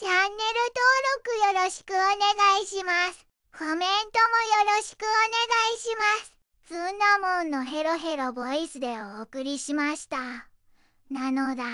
チャンネル登録よろしくお願いします。コメントもよろしくお願いします。ツンナモンのヘロヘロボイスでお送りしました。なのだ。